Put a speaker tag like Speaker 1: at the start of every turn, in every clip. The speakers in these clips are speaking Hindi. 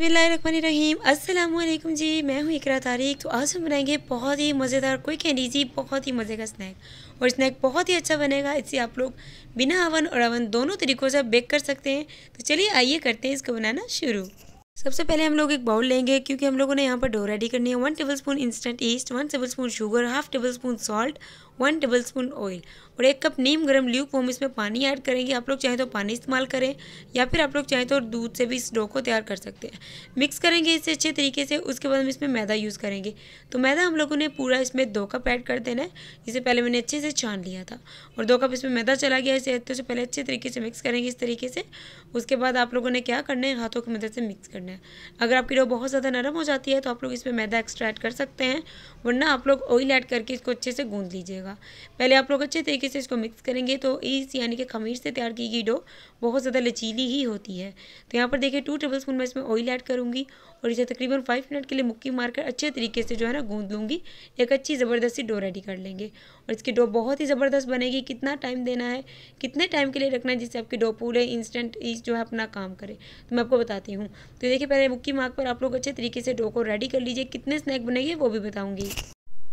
Speaker 1: अस्सलाम वालेकुम जी मैं हूँ इकरा तारीख तो आज हम बनाएंगे बहुत ही मज़ेदार क्विक एंड ईजी बहुत ही मज़े का स्नैक और स्नैक बहुत ही अच्छा बनेगा इससे आप लोग बिना अवन और अवन दोनों तरीक़ों से बेक कर सकते हैं तो चलिए आइए करते हैं इसको बनाना शुरू सबसे पहले हम लोग एक बाउल लेंगे क्योंकि हम लोगों ने यहाँ पर डो रेडी करनी है one tablespoon instant yeast one tablespoon sugar half tablespoon salt one tablespoon oil और एक कप नीम गर्म ल्यूक हम इसमें पानी ऐड करेंगे आप लोग चाहे तो पानी इस्तेमाल करें या फिर आप लोग चाहे तो दूध से भी इस डो को तैयार कर सकते हैं मिक्स करेंगे इसे अच्छे तरीके से उसके बाद हम इसमें मैदा यूज़ करेंगे तो मैदा हम लोगों ने पूरा इसमें दो कप ऐड कर देना है जिसे पहले मैंने अच्छे से छान लिया था और दो कप इसमें मैदा चला गया इसे तो पहले अच्छे तरीके से मिक्स करेंगे इस तरीके से उसके बाद आप लोगों ने क्या करना है हाथों की मदद से मिक्स करना है अगर आपकी डो बहुत ज़्यादा नरम हो जाती है तो आप लोग इसमें मैदा एक्स्ट्रा ऐड कर सकते हैं वरना आप लोग ऑयल ऐड करके इसको अच्छे से गूँध लीजिएगा जाएगा पहले आप लोग अच्छे तरीके से इसको मिक्स करेंगे तो इस यानी कि खमीर से तैयार की गई डो बहुत ज़्यादा लचीली ही होती है तो यहाँ पर देखिए टू टेबल स्पून मैं इसमें ऑयल ऐड करूँगी और इसे तकरीबन फाइव मिनट के लिए मुक्की मारकर अच्छे तरीके से जो है ना गूँध लूँगी एक अच्छी ज़बरदस्ती डो रेडी कर लेंगे और इसकी डो बहुत ही ज़बरदस्त बनेगी कितना टाइम देना है कितने टाइम के लिए रखना है जिससे आपकी डो पूरे इंस्टेंट ईज जो है अपना काम करे तो मैं आपको बताती हूँ तो देखिए पहले मुक्की मार्क पर आप लोग अच्छे तरीके से डो को रेडी कर लीजिए कितने स्नैक बनेंगे वो भी बताऊँगी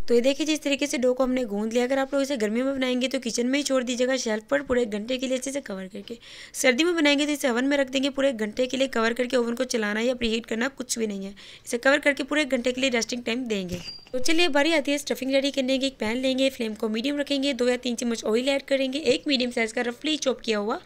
Speaker 1: तो ये देखिए जिस तरीके से डो को हमने गूंद लिया अगर आप लोग इसे गर्मी में बनाएंगे तो किचन में ही छोड़ दीजिएगा शेल्फ पर पूरे एक घंटे के लिए अच्छे से कवर करके सर्दी में बनाएंगे तो इसे ओवन में रख देंगे पूरे एक घंटे के लिए कवर करके ओवन को चलाना या प्रीहीट करना कुछ भी नहीं है इसे कवर करके पूरे एक घंटे के लिए रेस्टिंग टाइम देंगे तो चलिए बारी आती है स्टफिंग रेडी करने की एक पैन लेंगे फ्लेम को मीडियम रखेंगे दो या तीन चम्मच ऑयल ऐड करेंगे एक मीडियम साइज़ का रफली चॉप किया हुआ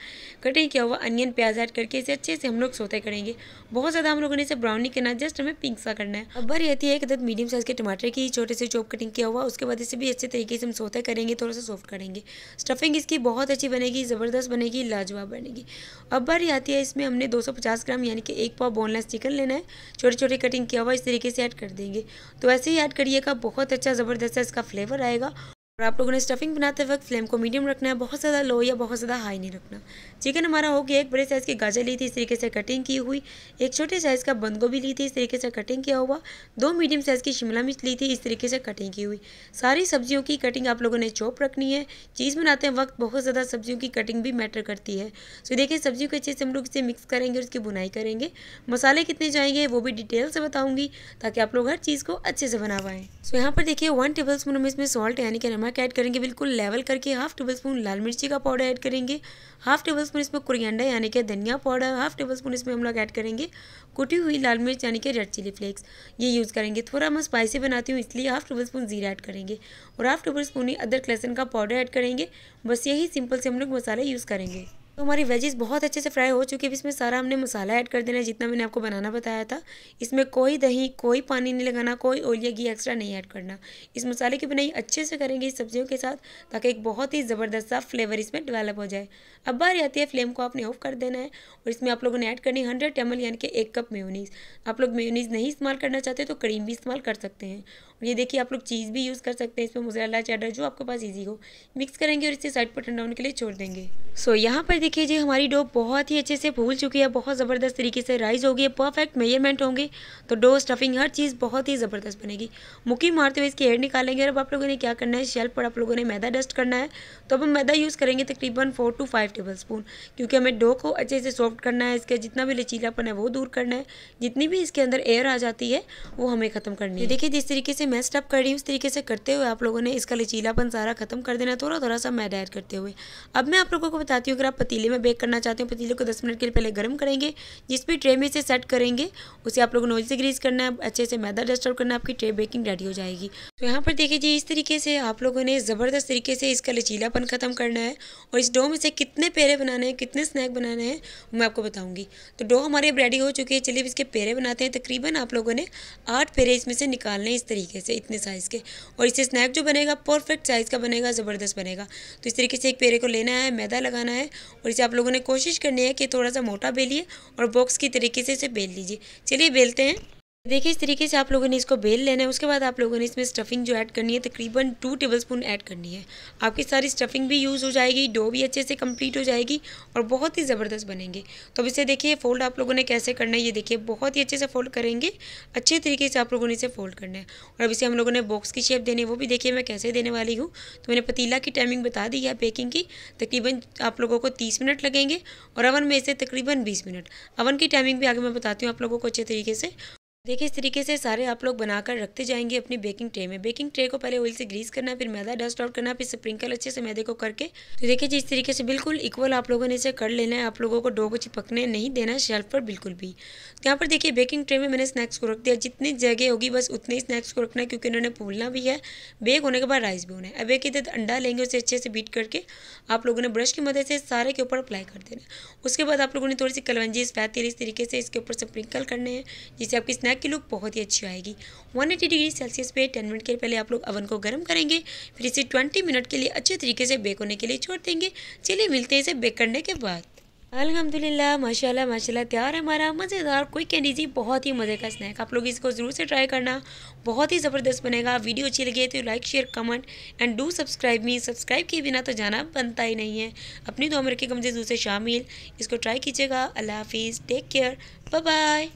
Speaker 1: कटिंग किया हुआ अनियन प्याज ऐड करके इसे अच्छे से हम लोग सोते करेंगे बहुत ज़्यादा हम लोगों ने इसे ब्राउन नहीं करना जस्ट हमें पिंक सा करना है अब बारी आती है एक अदद मीडियम साइज़ के टमाटर की छोटे से चॉप कटिंग स्टफिंग किया हुआ उसके बाद इसे भी अच्छे तरीके से हम सोते करेंगे थोड़ा सा सॉफ्ट करेंगे स्टफिंग इसकी बहुत अच्छी बनेगी ज़बरदस्त बनेगी लाजवाब बनेगी अब बारी आती है इसमें हमने 250 ग्राम यानी कि एक पाव बोनलेस चिकन लेना है छोटे छोटे कटिंग किया हुआ इस तरीके से ऐड कर देंगे तो ऐसे ही ऐड करिएगा बहुत अच्छा ज़बरदस्त इसका फ्लेवर आएगा और आप लोगों ने स्टफिंग बनाते वक्त फ्लेम को मीडियम रखना है बहुत ज़्यादा लो या बहुत ज़्यादा हाई नहीं रखना चिकन हमारा हो गया एक बड़े साइज़ की गाजर ली थी इस तरीके से कटिंग की हुई एक छोटे साइज़ का बंद गोभी ली थी इस तरीके से कटिंग किया हुआ दो मीडियम साइज़ की शिमला मिर्च ली थी इस तरीके से कटिंग की हुई सारी सब्जियों की कटिंग आप लोगों ने चॉप रखनी है चीज़ बनाते वक्त बहुत ज़्यादा सब्जियों की कटिंग भी मैटर करती है सो देखिए सब्जियों को अच्छे से हम लोग इसे मिक्स करेंगे और उसकी बुनाई करेंगे मसाले कितने जाएंगे वो भी डिटेल से बताऊँगी ताकि आप लोग हर चीज़ को अच्छे से बना पाएँ सो यहाँ पर देखिए वन टेबल स्पून हम इसमें सॉल्ट यानी कि नमक नमक ऐड करेंगे बिल्कुल लेवल करके हाफ टेबल स्पून लाल मिर्ची का पाउडर ऐड करेंगे हाफ टेबल स्पून इसमें कुरियंडा यानी कि धनिया पाउडर हाफ टेबल स्पून इसमें हम लोग ऐड करेंगे कुटी हुई लाल मिर्च यानी कि रेड चिली फ्लेक्स ये यूज़ करेंगे थोड़ा मैं स्पाइसी बनाती हूँ इसलिए हाफ टेबल स्पून जीरा ऐड करेंगे और हाफ टेबल स्पून ही अदरक लहसुन का पाउडर ऐड करेंगे बस यही सिंपल से हम लोग मसाला यूज़ करेंगे तो हमारी वेजेस बहुत अच्छे से फ्राई हो चुकी है इसमें सारा हमने मसाला ऐड कर देना है जितना मैंने आपको बनाना बताया था इसमें कोई दही कोई पानी नहीं लगाना कोई ऑयल या घी एक्स्ट्रा नहीं ऐड करना इस मसाले की बनाई अच्छे से करेंगे इस सब्जियों के साथ ताकि एक बहुत ही ज़बरदस्त सा फ्लेवर इसमें डेवलप हो जाए अब बार आती है फ्लेम को आपने ऑफ कर देना है और इसमें आप लोगों ने ऐड करनी हंड्रेड एम यानी कि एक कप मेयोनीज़ आप लोग मेयोनीज़ नहीं इस्तेमाल करना चाहते तो क्रीम भी इस्तेमाल कर सकते हैं और ये देखिए आप लोग चीज़ भी यूज़ कर सकते हैं इसमें मोजरेला चैडर जो आपके पास ईजी हो मिक्स करेंगे और इसे साइड पर ठंडा होने के लिए छोड़ देंगे सो यहाँ पर देखिए जी हमारी डो बहुत ही अच्छे से फूल चुकी है बहुत ज़बरदस्त तरीके से राइज होगी परफेक्ट मेजरमेंट होंगे तो डो स्टफिंग हर चीज़ बहुत ही ज़बरदस्त बनेगी मुक्की मारते हुए इसकी हेड निकालेंगे और अब आप लोगों ने क्या करना है शेल्फ पर आप लोगों ने मैदा डस्ट करना है तो अब हम मैदा यूज़ करेंगे तकरीबन four two five tablespoon क्योंकि हमें डो को अच्छे से सॉफ्ट करना है इसका जितना भी लचीलापन है वो दूर करना है जितनी भी इसके अंदर एयर आ जाती है वो हमें ख़त्म करनी है तो देखिए जिस तरीके से मैं स्टप कर रही हूँ उस तरीके से करते हुए आप लोगों ने इसका लचीलापन सारा ख़त्म कर देना थोड़ा थोड़ा सा मैदा ऐड करते हुए अब मैं आप लोगों को बताती हूँ अगर आप पतीले में बेक करना चाहते हो पतीले को दस मिनट के लिए पहले गर्म करेंगे जिस भी ट्रे में इसे सेट करेंगे उसे आप लोग ने से ग्रीस करना है अच्छे से मैदा डस्ट आउट करना है आपकी ट्रे बेकिंग रेडी हो जाएगी तो यहाँ पर देखिए जी इस तरीके से आप लोगों ने ज़बरदस्त तरीके से इसका लचीलापन ख़त्म करना है और इस डो में से कितने पेरे बनाने हैं कितने स्नैक बनाने हैं मैं आपको बताऊँगी तो डो हमारे रेडी हो चुके हैं चलिए इसके पेरे बनाते हैं तकरीबन आप लोगों ने आठ पेरे इसमें से निकालने इस तरीके से इतने साइज़ के और इसे स्नैक जो बनेगा परफेक्ट साइज़ का बनेगा ज़बरदस्त बनेगा तो इस तरीके से एक पेरे को लेना है मैदा लगाना लगाना है और इसे आप लोगों ने कोशिश करनी है कि थोड़ा सा मोटा बेलिए और बॉक्स की तरीके से इसे बेल लीजिए चलिए बेलते हैं देखिए इस तरीके से आप लोगों ने इसको बेल लेना है उसके बाद आप लोगों ने इसमें स्टफिंग जो ऐड करनी है तकरीबन टू टेबलस्पून ऐड करनी है आपकी सारी स्टफिंग भी यूज़ हो जाएगी डो भी अच्छे से कंप्लीट हो जाएगी और बहुत ही ज़बरदस्त बनेंगे तो अब इसे देखिए फोल्ड आप लोगों ने कैसे करना है ये देखिए बहुत ही अच्छे से फोल्ड करेंगे अच्छे तरीके से आप लोगों ने इसे फोल्ड करना है और अब इसे हम लोगों ने बॉक्स की शेप देने वो भी देखिए मैं कैसे देने वाली हूँ तो मैंने पतीला की टाइमिंग बता दी है बेकिंग की तकरीबन आप लोगों को तीस मिनट लगेंगे और अवन में इसे तकरीबन बीस मिनट अवन की टाइमिंग भी आगे मैं बताती हूँ आप लोगों को अच्छे तरीके से देखिए इस तरीके से सारे आप लोग बनाकर रखते जाएंगे अपनी बेकिंग ट्रे में बेकिंग ट्रे को पहले ऑयल से ग्रीस करना फिर मैदा डस्ट आउट करना फिर स्प्रिंकल अच्छे से मैदे को करके तो देखिए जिस तरीके से बिल्कुल इक्वल आप लोगों ने इसे कर लेना है आप लोगों को डो को चिपकने नहीं देना है शेल्फ पर बिल्कुल भी तो यहाँ पर देखिए बेकिंग ट्रे में मैंने स्नैक्स को रख दिया जितनी जगह होगी बस उतने ही स्नैक्स को रखना है क्योंकि उन्होंने भूलना भी है बेक होने के बाद राइस भी होना है अब एक इधर अंडा लेंगे उसे अच्छे से बीट करके आप लोगों ने ब्रश की मदद से सारे के ऊपर अप्लाई कर देना उसके बाद आप लोगों ने थोड़ी सी कलवंजी स्पैतिल इस तरीके से इसके ऊपर स्प्रिंकल करने हैं जिससे आपकी स्नैक की लुक बहुत ही अच्छी आएगी 180 डिग्री सेल्सियस पे 10 मिनट के पहले आप लोग अवन को गर्म करेंगे फिर इसे 20 मिनट के लिए अच्छे तरीके से बेक होने के लिए छोड़ देंगे चलिए मिलते हैं इसे बेक करने के बाद अल्हम्दुलिल्लाह माशाल्लाह माशाल्लाह तैयार है हमारा मज़ेदार कोई कैंडीजी बहुत ही मज़े का स्नैक आप लोग इसको ज़रूर से ट्राई करना बहुत ही ज़बरदस्त बनेगा वीडियो अच्छी लगी है तो like share comment and do subscribe me subscribe किए बिना तो जाना बनता ही नहीं है अपनी दो उम्र की कमजे दूसरे शामिल इसको ट्राई कीजिएगा अल्लाह हाफिज़ टेक केयर बाय